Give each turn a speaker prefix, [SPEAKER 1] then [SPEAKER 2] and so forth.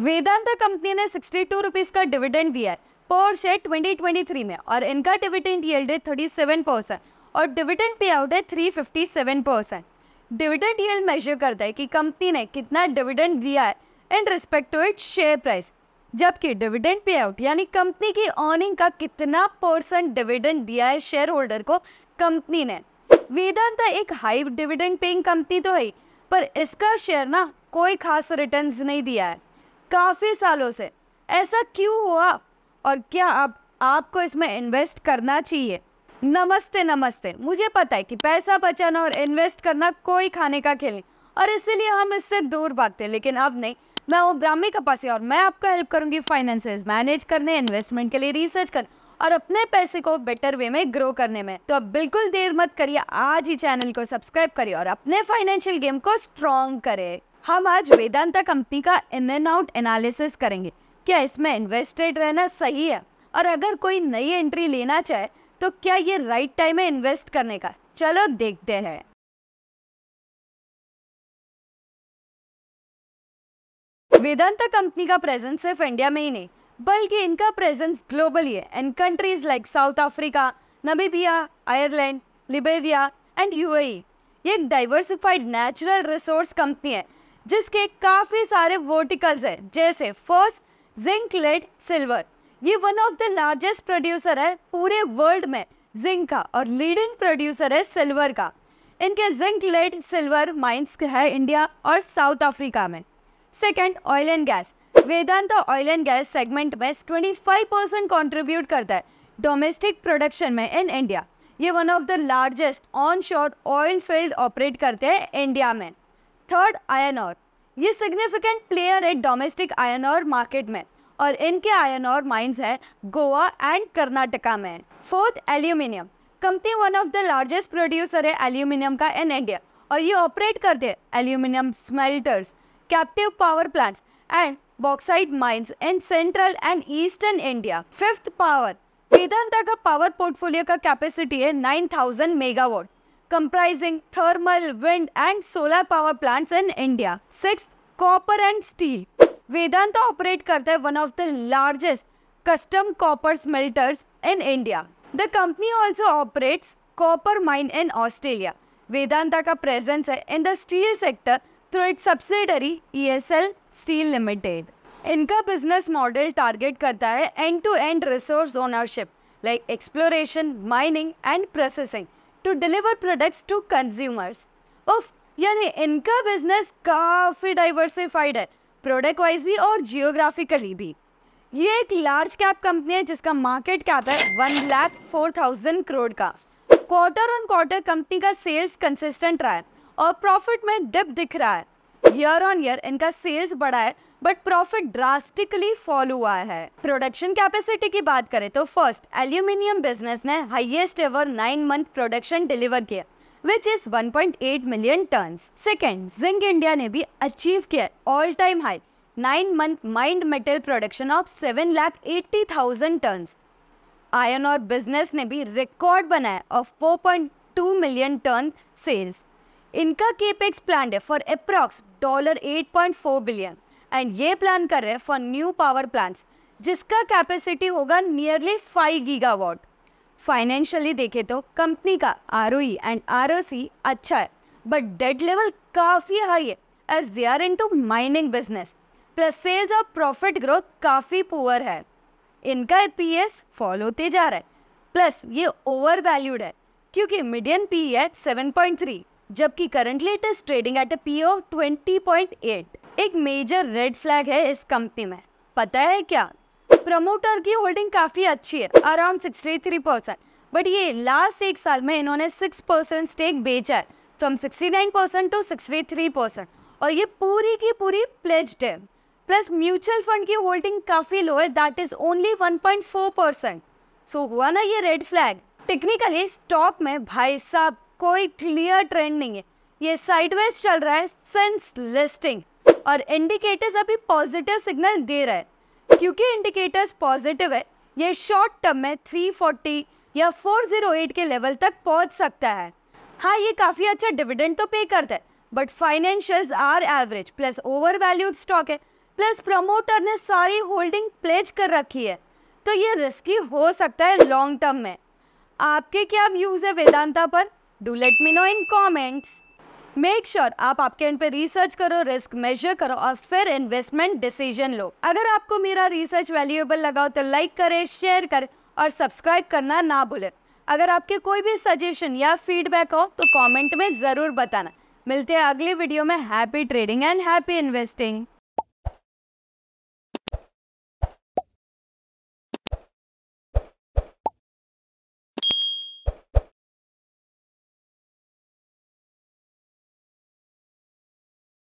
[SPEAKER 1] Vedanta company ने sixty two rupees का dividend दिया है पर शेयर 2023 में और इनका डिविडेंड यील्ड है 37 परसेंट और डिविडेंड पे आउट है 357 परसेंट डिविडेंड यील्ड मेजर करता है कि कंपनी ने कितना डिविडेंड दिया है in respect to its share price जबकि डिविडेंड पे आउट यानी कंपनी की अर्निंग का कितना परसेंट डिविडेंड दिया है शेयर होल्डर को कंपनी ने वेदांता एक हाई डिविडेंड पेइंग कंपनी तो है पर इसका शेयर ना कोई खास रिटर्न्स नहीं दिया है काफ़ी सालों से ऐसा क्यों हुआ और क्या अब आपको इसमें इन्वेस्ट करना चाहिए नमस्ते नमस्ते मुझे पता है कि पैसा बचाना और इन्वेस्ट करना कोई खाने का खेल नहीं और इसीलिए हम इससे दूर भागते हैं लेकिन अब नहीं मैं वो ब्राह्मी कपासी और मैं आपका हेल्प करूंगी फाइनेंसेस मैनेज करने इन्वेस्टमेंट के लिए रिसर्च कर और अपने पैसे को बेटर वे में ग्रो करने में तो अब बिल्कुल देर मत करिए आज ही चैनल को सब्सक्राइब करिए और अपने फाइनेंशियल गेम को स्ट्रॉन्ग करें हम आज वेदांता कंपनी का इन एंड आउट एनालिसिस करेंगे क्या इसमें इन्वेस्टेड रहना सही है और अगर कोई नई एंट्री लेना चाहे तो क्या ये राइट टाइम है इन्वेस्ट करने का चलो देखते हैं वेदांता कंपनी का प्रेजेंस सिर्फ इंडिया में ही नहीं बल्कि इनका प्रेजेंस ग्लोबली है and countries like South Africa Namibia Ireland Liberia and UAE ये एक डाइवर्सिफाइड नेचुरल रिसोर्स कंपनी है जिसके काफ़ी सारे वर्टिकल्स हैं जैसे फर्स्ट जिंक लेड सिल्वर ये one of the largest producer है पूरे वर्ल्ड में जिंक का और लीडिंग प्रोड्यूसर है सिल्वर का इनके जिंक लेड सिल्वर माइंस है इंडिया और साउथ अफ्रीका में second oil and gas Vedanta oil and gas segment में 25 परसेंट कॉन्ट्रीब्यूट करता है डोमेस्टिक प्रोडक्शन में इन इंडिया ये one of the largest onshore oil field operate करते हैं इंडिया में थर्ड आयन और ये सिग्निफिकेंट प्लेयर है डोमेस्टिक आयन और मार्केट में और इनके आयन और माइंस है गोवा एंड कर्नाटका में fourth aluminium company one of the largest producer है एल्यूमिनियम का इन इंडिया और ये ऑपरेट करते हैं aluminium smelters captive power plants and bauxite mines in central and eastern India fifth power Vedanta का पावर पोर्टफोलियो का कैपेसिटी है nine thousand megawatt comprising thermal, wind and solar power plants in India. Sixth, copper and steel. Vedanta operate करता है one of the largest custom copper smelters in India. The company also operates copper mine in Australia. Vedanta का presence है in the steel sector through its subsidiary ESL Steel Limited. इनका business model target करता है end-to-end -end resource ownership like exploration, mining and processing. To deliver products to consumers उफ यानी इनका business काफ़ी diversified है प्रोडक्ट वाइज भी और जियोग्राफिकली भी ये एक लार्ज कैप कंपनी है जिसका मार्केट कैप है one lakh four thousand crore का क्वार्टर ऑन क्वार्टर कंपनी का सेल्स कंसिस्टेंट रहा है और प्रॉफिट में डिप दिख रहा है ईयर ऑन ईयर इनका सेल्स बढ़ा है बट प्रॉफिट ड्रास्टिकली फॉल हुआ है प्रोडक्शन कैपेसिटी की बात करें तो फर्स्ट एल्यूमिनियम बिजनेस ने highest ever nine month production deliver किया which is 1.8 million ton second zinc India ने भी अचीव किया all time high nine month mined metal production of seven lakh eighty thousand ton iron और business ने भी record बनाया of 4.2 million ton sales इनका capex plan है for approx dollar 8.4 billion and ये प्लान कर रहे हैं फॉर न्यू पावर प्लांट्स जिसका कैपेसिटी होगा नियरली 5 गीगावाट फाइनेंशियली देखे तो कंपनी का आर एंड आर अच्छा है बट डेट लेवल काफ़ी हाई है as they are into mining business plus sales और प्रॉफिट ग्रोथ काफ़ी पुअर है इनका पी एस फॉल होते जा रहा है प्लस ये ओवर वैल्यूड है क्योंकि मीडियम पी है सेवन पॉइंट थ्री जबकि currently it is trading at a P of 20.8 एक मेजर रेड फ्लैग है इस कंपनी में पता है क्या प्रमोटर की होल्डिंग काफ़ी अच्छी है around sixty three percent but ये लास्ट एक साल में इन्होंने सिक्स परसेंट स्टेक बेचा है from sixty nine percent to sixty three percent और ये पूरी की पूरी प्लेज्ड है प्लस म्यूचुअल फंड की होल्डिंग काफ़ी लो है that is only one point four percent so हुआ ना ये रेड फ्लैग टेक्निकली स्टॉक में भाई साहब कोई क्लियर ट्रेंड नहीं है ये साइडवेज चल रहा है सेंस लिस्टिंग और इंडिकेटर्स अभी पॉजिटिव सिग्नल दे रहा है क्योंकि इंडिकेटर्स पॉजिटिव है ये शॉर्ट टर्म में 340 या 408 के लेवल तक पहुंच सकता है हाँ ये काफ़ी अच्छा डिविडेंड तो पे करता है but financials are average plus over valued stock है प्लस प्रमोटर ने सारी होल्डिंग प्लेज कर रखी है तो ये रिस्की हो सकता है लॉन्ग टर्म में आपके क्या व्यूज़ है वेदांता पर do let me know in comments make sure आप आपके एंड पे रिसर्च करो रिस्क मेजर करो और फिर इन्वेस्टमेंट डिसीजन लो अगर आपको मेरा रिसर्च वैल्यूएबल लगा हो तो लाइक करें शेयर करें और सब्सक्राइब करना ना भूलें अगर आपके कोई भी सजेशन या फीडबैक हो तो कमेंट में ज़रूर बताना मिलते हैं अगली वीडियो में happy trading and happy investing